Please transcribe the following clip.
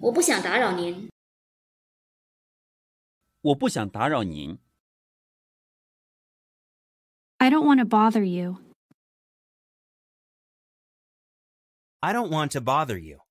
我不想打扰您。我不想打扰您。I don't want to bother you. I don't want to bother you.